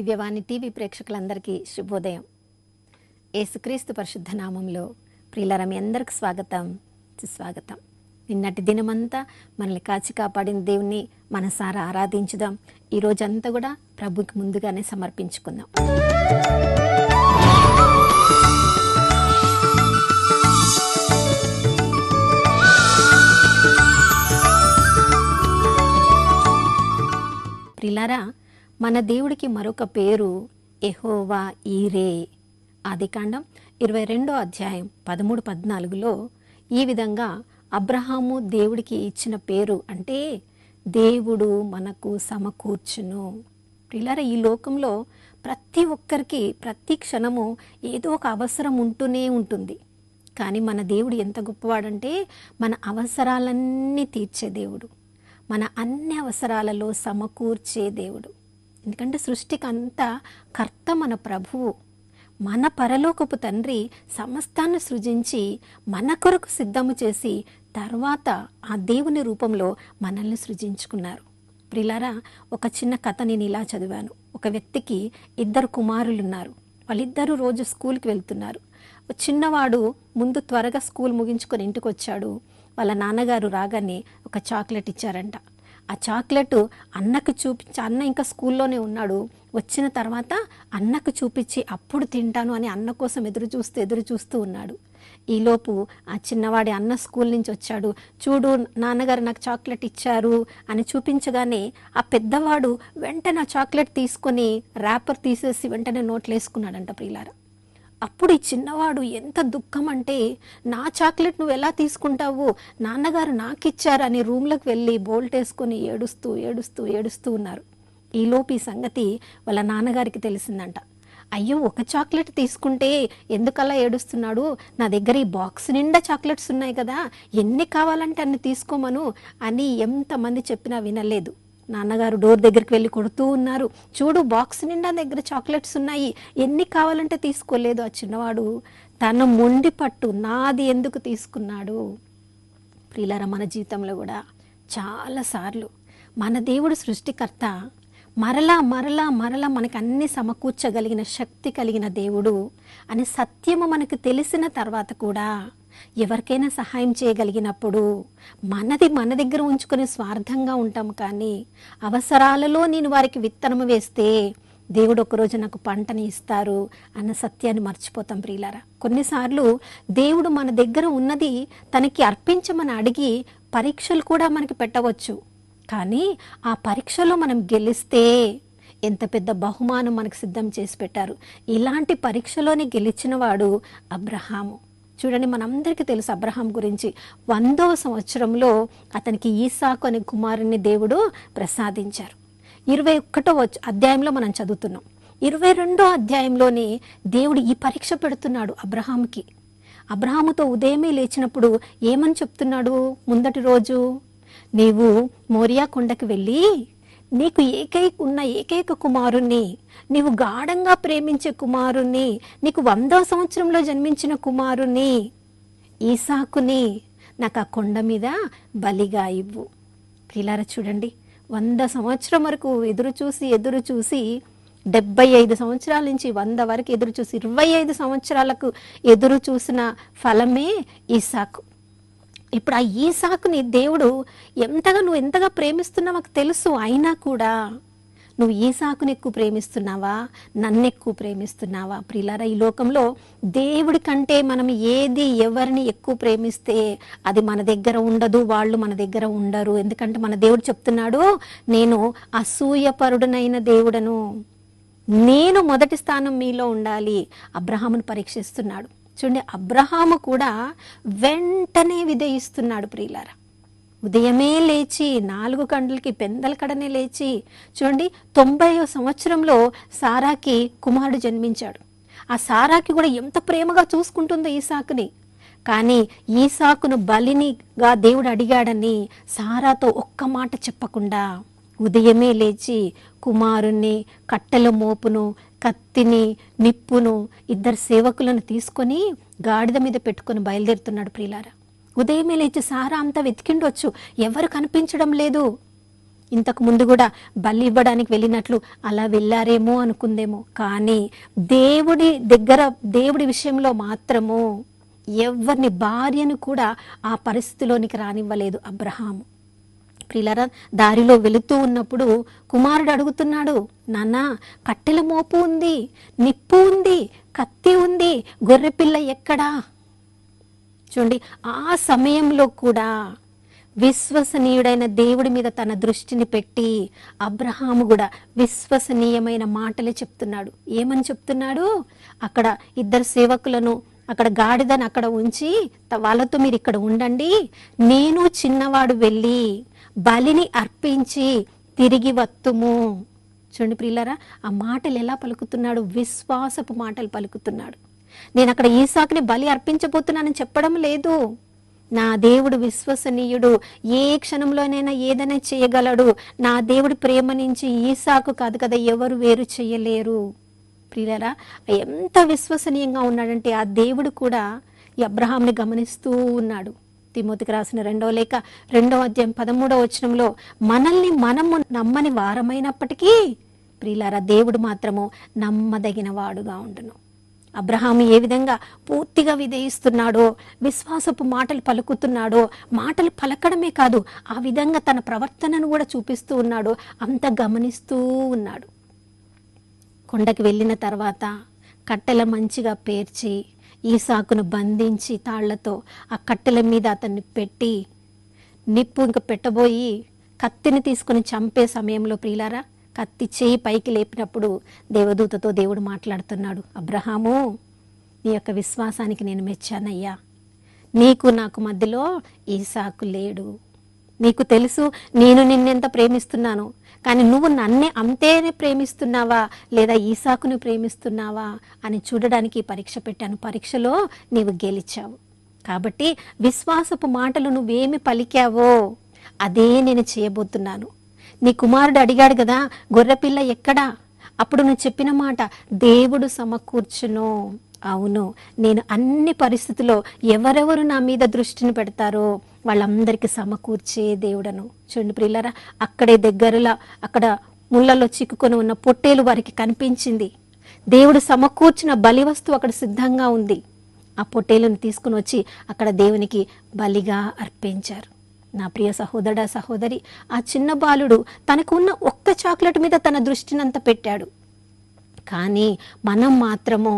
దివ్యవాణి TV ప్రేక్షకులందరికీ శుభోదయం ఏసుక్రీస్తు పరిశుద్ధ నామంలో ప్రియులర మీ అందరికి స్వాగతం సుస్వాగతం నిన్నటి దినమంతా మనల్ని కాచి కాపాడిన దేవుణ్ణి మనసారా ఆరాధించుదాం ఈ రోజంతా కూడా ప్రభుకి ముందుగానే సమర్పించుకుందాం ప్రిలారా మన దేవుడికి మరొక పేరు ఎహోవా ఈరే ఆదికాండం ఇరవై రెండో అధ్యాయం పదమూడు పద్నాలుగులో ఈ విధంగా అబ్రహాము దేవుడికి ఇచ్చిన పేరు అంటే దేవుడు మనకు సమకూర్చును పిల్లర ఈ లోకంలో ప్రతి ఒక్కరికి ప్రతి క్షణము ఏదో ఒక అవసరం ఉంటూనే ఉంటుంది కానీ మన దేవుడు ఎంత గొప్పవాడంటే మన అవసరాలన్నీ తీర్చే దేవుడు మన అన్ని అవసరాలలో సమకూర్చే దేవుడు ఎందుకంటే సృష్టికి అంతా కర్త మన ప్రభువు మన పరలోకపు తండ్రి సమస్తాన్ని సృజించి మన కొరకు సిద్ధము చేసి తర్వాత ఆ దేవుని రూపంలో మనల్ని సృజించుకున్నారు ప్రిలారా ఒక చిన్న కథ నేను ఇలా చదివాను ఒక వ్యక్తికి ఇద్దరు కుమారులు ఉన్నారు వాళ్ళిద్దరూ రోజు స్కూల్కి వెళ్తున్నారు చిన్నవాడు ముందు త్వరగా స్కూల్ ముగించుకొని ఇంటికి వచ్చాడు వాళ్ళ నాన్నగారు రాగానే ఒక చాక్లెట్ ఇచ్చారంట ఆ చాక్లెట్ అన్నకు చూపించి అన్న ఇంకా స్కూల్లోనే ఉన్నాడు వచ్చిన తర్వాత అన్నకు చూపించి అప్పుడు తింటాను అని అన్న కోసం ఎదురు చూస్తూ ఎదురు చూస్తూ ఉన్నాడు ఈలోపు ఆ చిన్నవాడి అన్న స్కూల్ నుంచి వచ్చాడు చూడు నాన్నగారు నాకు చాక్లెట్ ఇచ్చారు అని చూపించగానే ఆ పెద్దవాడు వెంటనే ఆ చాక్లెట్ తీసుకొని ర్యాపర్ తీసేసి వెంటనే నోట్లేసుకున్నాడంట ప్రియులారా అప్పుడు ఈ చిన్నవాడు ఎంత దుఃఖం అంటే నా చాక్లెట్ నువ్వు ఎలా తీసుకుంటావు నాన్నగారు నాకు అని రూమ్లోకి వెళ్ళి బోల్ట్ వేసుకొని ఏడుస్తూ ఏడుస్తూ ఏడుస్తూ ఉన్నారు ఈలోపు ఈ సంగతి వాళ్ళ నాన్నగారికి తెలిసిందంట అయ్యో ఒక చాక్లెట్ తీసుకుంటే ఎందుకలా ఏడుస్తున్నాడు నా దగ్గర ఈ బాక్స్ నిండా చాక్లెట్స్ ఉన్నాయి కదా ఎన్ని కావాలంటే అన్ని తీసుకోమను అని ఎంతమంది చెప్పినా వినలేదు నాన్నగారు డోర్ దగ్గరికి వెళ్ళి కొడుతూ ఉన్నారు చూడు బాక్స్ నిండా దగ్గర చాక్లెట్స్ ఉన్నాయి ఎన్ని కావాలంటే తీసుకోలేదు ఆ చిన్నవాడు తన మొండి పట్టు నాది ఎందుకు తీసుకున్నాడు ప్రియులారా మన జీవితంలో కూడా చాలాసార్లు మన దేవుడు సృష్టికర్త మరలా మరలా మరలా మనకు అన్ని సమకూర్చగలిగిన శక్తి కలిగిన దేవుడు అని సత్యము మనకు తెలిసిన తర్వాత కూడా ఎవరికైనా సహాయం చేయగలిగినప్పుడు మనది మన దగ్గర ఉంచుకుని స్వార్థంగా ఉంటాం కానీ అవసరాలలో నేను వారికి విత్తనం వేస్తే దేవుడు ఒకరోజు నాకు పంటని ఇస్తారు అన్న సత్యాన్ని మర్చిపోతాం ప్రియులారా కొన్నిసార్లు దేవుడు మన దగ్గర ఉన్నది తనకి అర్పించమని అడిగి పరీక్షలు కూడా మనకి పెట్టవచ్చు కానీ ఆ పరీక్షలో మనం గెలిస్తే ఎంత పెద్ద బహుమానం మనకు సిద్ధం చేసి పెట్టారు ఇలాంటి పరీక్షలోనే గెలిచినవాడు అబ్రహాము చూడండి మనందరికీ తెలుసు అబ్రహాం గురించి వందవ సంవత్సరంలో అతనికి ఈసాకు అనే కుమారుని దేవుడు ప్రసాదించారు ఇరవై ఒక్కటో అధ్యాయంలో మనం చదువుతున్నాం ఇరవై రెండో అధ్యాయంలోనే దేవుడు ఈ పరీక్ష పెడుతున్నాడు అబ్రహాంకి అబ్రహాముతో ఉదయమే లేచినప్పుడు ఏమని చెప్తున్నాడు ముందటి రోజు నీవు మోరియా కొండకు వెళ్ళి నీకు ఏకైక ఉన్న ఏకైక కుమారుణ్ణి నీవు గాఢంగా ప్రేమించే కుమారుణ్ణి నీకు వందో సంవత్సరంలో జన్మించిన కుమారుణ్ణి ఈసాకుని నాకు ఆ కొండ మీద బలిగా ఇవ్వు పిల్లర చూడండి వంద సంవత్సరం వరకు ఎదురు చూసి ఎదురు చూసి డెబ్బై ఐదు సంవత్సరాల నుంచి వంద వరకు ఎదురు చూసి ఇరవై ఐదు సంవత్సరాలకు ఎదురు చూసిన ఫలమే ఈసాకు ఇప్పుడు ఆ ఈసాకుని దేవుడు ఎంతగా నువ్వు ఎంతగా ప్రేమిస్తున్నావు మాకు తెలుసు అయినా కూడా నువ్వు ఈసాకుని ఎక్కువ ప్రేమిస్తున్నావా నన్ను ఎక్కువ ప్రేమిస్తున్నావా ప్రిలారా ఈ లోకంలో దేవుడి కంటే మనం ఏది ఎవరిని ఎక్కువ ప్రేమిస్తే అది మన దగ్గర ఉండదు వాళ్ళు మన దగ్గర ఉండరు ఎందుకంటే మన దేవుడు చెప్తున్నాడు నేను అసూయపరుడునైన దేవుడను నేను మొదటి స్థానం మీలో ఉండాలి అబ్రహామును పరీక్షిస్తున్నాడు చూడండి అబ్రహాము కూడా వెంటనే విధయిస్తున్నాడు ప్రియులారా ఉదయమే లేచి నాలుగు కండ్లకి పెందల కడనే లేచి చూడండి తొంభై సంవత్సరంలో సారాకి కుమారుడు జన్మించాడు ఆ సారాకి కూడా ఎంత ప్రేమగా చూసుకుంటుందో ఈసాకుని కానీ ఈసాకును బలినిగా దేవుడు అడిగాడని సారాతో ఒక్క మాట చెప్పకుండా ఉదయమే లేచి కుమారుణ్ణి కట్టెల మోపును కత్తిని నిప్పును ఇద్దరు సేవకులను తీసుకొని గాడిద మీద పెట్టుకొని బయలుదేరుతున్నాడు ప్రియులారా ఉదయమే లేచి సారా అంతా వెతికిండొచ్చు ఎవరు కనిపించడం లేదు ఇంతకు ముందు కూడా బలి ఇవ్వడానికి వెళ్ళినట్లు అలా వెళ్ళారేమో అనుకుందేమో కానీ దేవుడి దగ్గర దేవుడి విషయంలో మాత్రము ఎవరిని భార్యను కూడా ఆ పరిస్థితిలోనికి రానివ్వలేదు అబ్రహాము ప్రిలరా దారిలో వెళుతూ ఉన్నప్పుడు కుమారుడు అడుగుతున్నాడు నాన్న కట్టెల మోపు ఉంది నిప్పు ఉంది కత్తి ఉంది గొర్రెపిల్ల ఎక్కడా చూడండి ఆ సమయంలో కూడా విశ్వసనీయుడైన దేవుడి మీద తన దృష్టిని పెట్టి అబ్రహాము కూడా విశ్వసనీయమైన మాటలే చెప్తున్నాడు ఏమని చెప్తున్నాడు అక్కడ ఇద్దరు సేవకులను అక్కడ గాడిదని అక్కడ ఉంచి వాళ్ళతో మీరు ఇక్కడ ఉండండి నేను చిన్నవాడు వెళ్ళి బలిని అర్పించి తిరిగి వత్తుము చూడండి ప్రియులారా ఆ మాటలు ఎలా పలుకుతున్నాడు విశ్వాసపు మాటలు పలుకుతున్నాడు నేను అక్కడ ఈసాకుని బలి అర్పించబోతున్నానని చెప్పడం లేదు నా దేవుడు విశ్వసనీయుడు ఏ క్షణంలోనైనా ఏదైనా చేయగలడు నా దేవుడు ప్రేమ నుంచి ఈసాకు కాదు కదా ఎవరు వేరు చేయలేరు ప్రియులరా ఎంత విశ్వసనీయంగా ఉన్నాడంటే ఆ దేవుడు కూడా అబ్రహాంని గమనిస్తూ ఉన్నాడు తిమోతికి రాసిన రెండో లేఖ రెండో అధ్యాయం పదమూడవ వచనంలో మనల్ని మనము నమ్మని వారమైనప్పటికీ ప్రియులారా దేవుడు మాత్రము నమ్మదగిన వాడుగా ఉండును అబ్రహాం ఏ విధంగా పూర్తిగా విధేయిస్తున్నాడో విశ్వాసపు మాటలు పలుకుతున్నాడో మాటలు పలకడమే కాదు ఆ విధంగా తన ప్రవర్తనను కూడా చూపిస్తూ ఉన్నాడు అంత గమనిస్తూ ఉన్నాడు కొండకి వెళ్ళిన తర్వాత కట్టెల మంచిగా పేర్చి ఈసాకును బంధించి తాళ్లతో ఆ కట్టెల మీద అతన్ని పెట్టి నిప్పు ఇంక పెట్టబోయి కత్తిని తీసుకుని చంపే సమయంలో ప్రియులారా కత్తి చేయి పైకి లేపినప్పుడు దేవదూతతో దేవుడు మాట్లాడుతున్నాడు అబ్రహాము నీ యొక్క విశ్వాసానికి నేను మెచ్చానయ్యా నీకు నాకు మధ్యలో ఈసాకు లేడు నీకు తెలుసు నేను నిన్నెంత ప్రేమిస్తున్నాను కానీ నువ్వు నన్నే అంతేనే ప్రేమిస్తున్నావా లేదా ఈసాకును ప్రేమిస్తున్నావా అని చూడడానికి పరీక్ష పెట్టాను పరీక్షలో నీవు గెలిచావు కాబట్టి విశ్వాసపు మాటలు నువ్వేమి పలికావో అదే నేను చేయబోతున్నాను నీ కుమారుడు అడిగాడు కదా గొర్రెపిల్ల ఎక్కడా అప్పుడు నువ్వు చెప్పిన మాట దేవుడు సమకూర్చును అవును నేను అన్ని పరిస్థితుల్లో ఎవరెవరు నా మీద దృష్టిని పెడతారో వాళ్ళందరికీ సమకూర్చే దేవుడను చూడండి ప్రియులరా అక్కడే దగ్గరలో అక్కడ ముళ్ళలో చిక్కుకొని ఉన్న పొట్టేలు వారికి కనిపించింది దేవుడు సమకూర్చిన బలి వస్తువు అక్కడ సిద్ధంగా ఉంది ఆ పొట్టేలను తీసుకుని వచ్చి అక్కడ దేవునికి బలిగా అర్పించారు నా ప్రియ సహోదర సహోదరి ఆ చిన్న బాలుడు తనకున్న ఒక్క చాక్లెట్ మీద తన దృష్టినంత పెట్టాడు కానీ మనం మాత్రము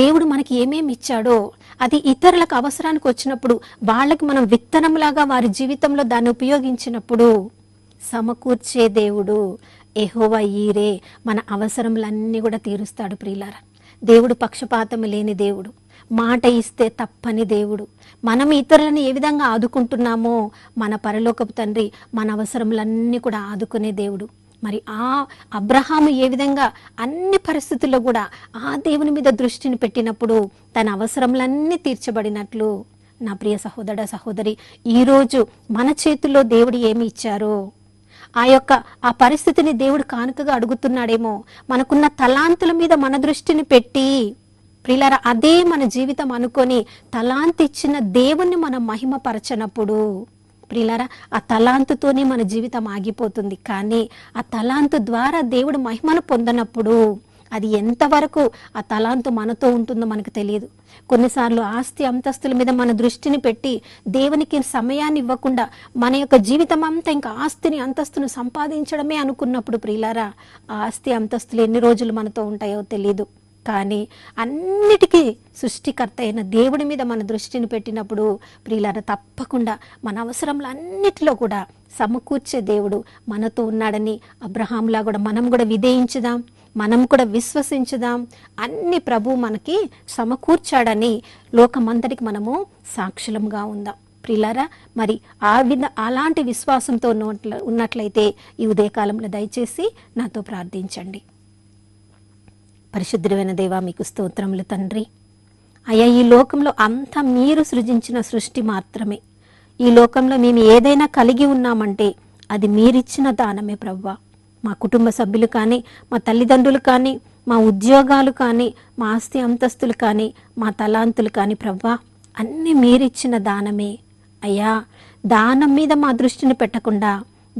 దేవుడు మనకి ఏమేమి ఇచ్చాడో అది ఇతరులకు అవసరానికి వచ్చినప్పుడు వాళ్ళకి మనం విత్తనంలాగా వారి జీవితంలో దాన్ని ఉపయోగించినప్పుడు సమకూర్చే దేవుడు ఎహోవా ఈరే మన అవసరములన్నీ కూడా తీరుస్తాడు ప్రియులార దేవుడు పక్షపాతం లేని దేవుడు మాట ఇస్తే తప్పని దేవుడు మనం ఇతరులను ఏ విధంగా ఆదుకుంటున్నామో మన పరలోకపు తండ్రి మన అవసరములన్నీ కూడా ఆదుకునే దేవుడు మరి ఆ అబ్రహాము ఏ విధంగా అన్ని పరిస్థితుల్లో కూడా ఆ దేవుని మీద దృష్టిని పెట్టినప్పుడు తన అవసరములన్నీ తీర్చబడినట్లు నా ప్రియ సహోదర సహోదరి ఈరోజు మన చేతుల్లో దేవుడు ఏమి ఇచ్చారో ఆ యొక్క ఆ పరిస్థితిని దేవుడు కానుకగా అడుగుతున్నాడేమో మనకున్న తలాంతుల మీద మన దృష్టిని పెట్టి ప్రిలర అదే మన జీవితం అనుకొని తలాంతిచ్చిన దేవుణ్ణి మనం మహిమపరచనప్పుడు ప్రియులారా ఆ తలాంతుతోనే మన జీవితం ఆగిపోతుంది కానీ ఆ తలాంతు ద్వారా దేవుడు మహిమను పొందనప్పుడు అది ఎంతవరకు ఆ తలాంతు మనతో ఉంటుందో మనకు తెలియదు కొన్నిసార్లు ఆస్తి అంతస్తుల మీద మన దృష్టిని పెట్టి దేవునికి సమయాన్ని ఇవ్వకుండా మన యొక్క జీవితం అంతా ఇంకా ఆస్తిని అంతస్తును సంపాదించడమే అనుకున్నప్పుడు ప్రియులారా ఆ ఆస్తి అంతస్తులు ఎన్ని రోజులు మనతో ఉంటాయో తెలియదు కానీ అన్నిటికీ సృష్టికర్త అయిన దేవుడి మీద మన దృష్టిని పెట్టినప్పుడు ప్రియులార తప్పకుండా మన అవసరంలో అన్నిటిలో కూడా సమకూర్చే దేవుడు మనతో ఉన్నాడని అబ్రహాంలా కూడా మనం కూడా విధేయించుదాం మనం కూడా విశ్వసించుదాం అన్ని ప్రభు మనకి సమకూర్చాడని లోకమంతటికి మనము సాక్షులంగా ఉందాం ప్రిలారా మరి ఆ విధ అలాంటి విశ్వాసంతో ఉన్నట్లయితే ఈ ఉదయకాలంలో దయచేసి నాతో ప్రార్థించండి పరిశుద్ధమైన దేవా మీకు స్తోత్రములు తండ్రి అయ్యా ఈ లోకంలో అంత మీరు సృజించిన సృష్టి మాత్రమే ఈ లోకంలో మేము ఏదైనా కలిగి ఉన్నామంటే అది మీరిచ్చిన దానమే ప్రవ్వా మా కుటుంబ సభ్యులు కానీ మా తల్లిదండ్రులు కానీ మా ఉద్యోగాలు కానీ మా ఆస్తి అంతస్తులు కానీ మా తలాంతులు కానీ ప్రవ్వా అన్నీ మీరిచ్చిన దానమే అయ్యా దానం మీద మా దృష్టిని పెట్టకుండా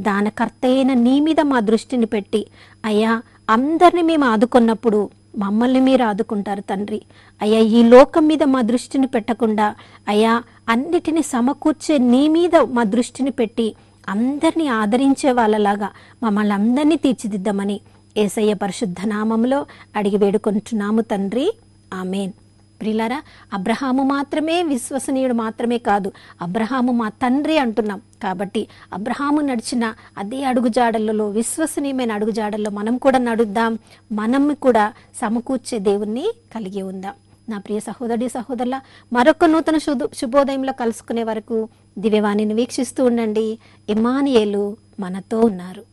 దానకర్త అయిన నీ మీద మా దృష్టిని పెట్టి అయ్యా అందరినీ మేము ఆదుకున్నప్పుడు మమ్మల్ని మీరు ఆదుకుంటారు తండ్రి అయ్యా ఈ లోకం మీద మా దృష్టిని పెట్టకుండా అయ్యా అన్నిటిని సమకూర్చే నీ మీద మా దృష్టిని పెట్టి అందరినీ ఆదరించే వాళ్ళలాగా మమ్మల్ని అందరినీ తీర్చిదిద్దామని ఏసయ్య పరిశుద్ధ నామంలో అడిగి వేడుకుంటున్నాము తండ్రి ఆమెన్ ప్రిలారా అబ్రహాము మాత్రమే విశ్వసనీయుడు మాత్రమే కాదు అబ్రహాము మా తండ్రి అంటున్నాం కాబట్టి అబ్రహాము నడిచిన అదే అడుగుజాడలలో విశ్వసనీయమైన అడుగుజాడల్లో మనం కూడా నడుద్దాం మనం కూడా సమకూర్చే దేవుణ్ణి కలిగి ఉందాం నా ప్రియ సహోదరి సహోదరుల మరొక నూతన శుభ శుభోదయంలో కలుసుకునే వరకు దివ్యవాణిని వీక్షిస్తూ ఉండండి ఇమానియేలు మనతో ఉన్నారు